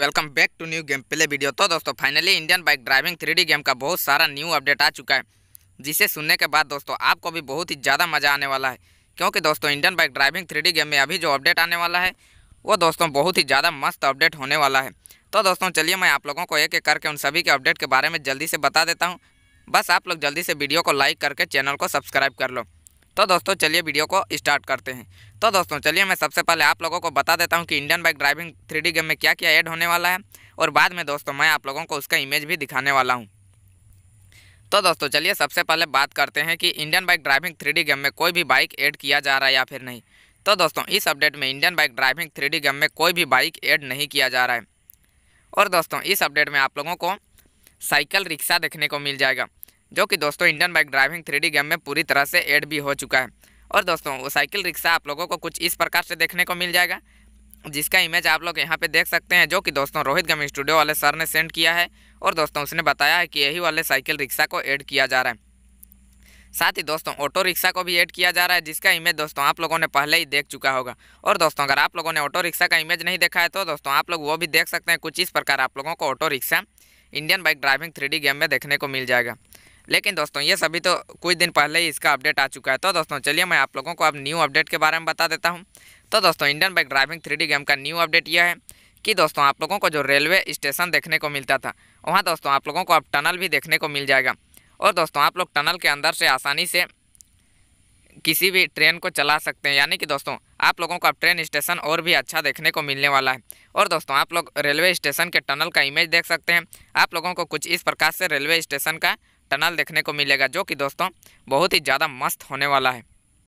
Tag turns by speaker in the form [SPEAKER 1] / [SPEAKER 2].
[SPEAKER 1] welcome back to new game play video तो दोस्तों finally Indian bike driving three game का बहुत सारा न्यू अपडेट आ चुका है जिसे सुनने के बाद दोस्तों आपको भी बहुत ही ज़्यादा मज़ा आने वाला है क्योंकि दोस्तों Indian bike driving three game में अभी जो अपडेट आने वाला है वो दोस्तों बहुत ही ज़्यादा मस्त अपडेट होने वाला है तो दोस्तों चलिए मैं आप लोगों को एक एक करके उन सभी के अपडेट के बारे में जल्दी से बता देता हूँ बस आप लोग जल्दी से वीडियो को लाइक करके चैनल को सब्सक्राइब कर लो तो दोस्तों चलिए वीडियो को स्टार्ट करते हैं तो दोस्तों चलिए मैं सबसे पहले आप लोगों को बता देता हूँ कि Indian bike driving three game में क्या क्या ऐड होने वाला है और बाद में दोस्तों मैं आप लोगों को उसका इमेज भी दिखाने वाला हूँ तो दोस्तों चलिए सबसे पहले बात करते हैं कि Indian bike driving three game में कोई भी बाइक ऐड किया जा रहा है या फिर नहीं तो दोस्तों इस अपडेट में Indian bike driving three game में कोई भी बाइक ऐड नहीं किया जा रहा है और दोस्तों इस अपडेट में आप लोगों को साइकिल रिक्शा देखने को मिल जाएगा जो कि दोस्तों Indian bike driving three game में पूरी तरह से एड भी हो चुका है और दोस्तों वो साइकिल रिक्शा आप लोगों को कुछ इस प्रकार से देखने को मिल जाएगा जिसका इमेज आप लोग यहाँ पे देख सकते हैं जो कि दोस्तों रोहित गम स्टूडियो वाले सर ने सेंड किया है और दोस्तों उसने बताया है कि यही वाले साइकिल रिक्शा को ऐड किया जा रहा है साथ ही दोस्तों ऑटो रिक्शा को भी ऐड किया जा रहा है जिसका इमेज दोस्तों आप लोगों ने पहले ही देख चुका होगा और दोस्तों अगर आप लोगों ने ऑटो रिक्शा का इमेज नहीं देखा है तो दोस्तों आप लोग वो भी देख सकते हैं कुछ इस प्रकार आप लोगों को auto rickshaw Indian bike driving three game में देखने को मिल जाएगा लेकिन दोस्तों ये सभी तो कुछ दिन पहले ही इसका अपडेट आ चुका है तो दोस्तों चलिए मैं आप लोगों को अब न्यू अपडेट के बारे में बता देता हूँ तो दोस्तों Indian bike driving three game का न्यू अपडेट यह है कि दोस्तों आप लोगों को जो रेलवे स्टेशन देखने को मिलता था वहाँ दोस्तों आप लोगों को अब टनल भी देखने को मिल जाएगा और दोस्तों आप लोग टनल के अंदर से आसानी से किसी भी ट्रेन को चला सकते हैं यानी कि दोस्तों आप लोगों को अब ट्रेन स्टेशन और भी अच्छा देखने को मिलने वाला है और दोस्तों आप लोग रेलवे स्टेशन के टनल का इमेज देख सकते हैं आप लोगों को कुछ इस प्रकार से रेलवे स्टेशन का टनल देखने को मिलेगा जो कि दोस्तों बहुत ही ज़्यादा मस्त होने वाला है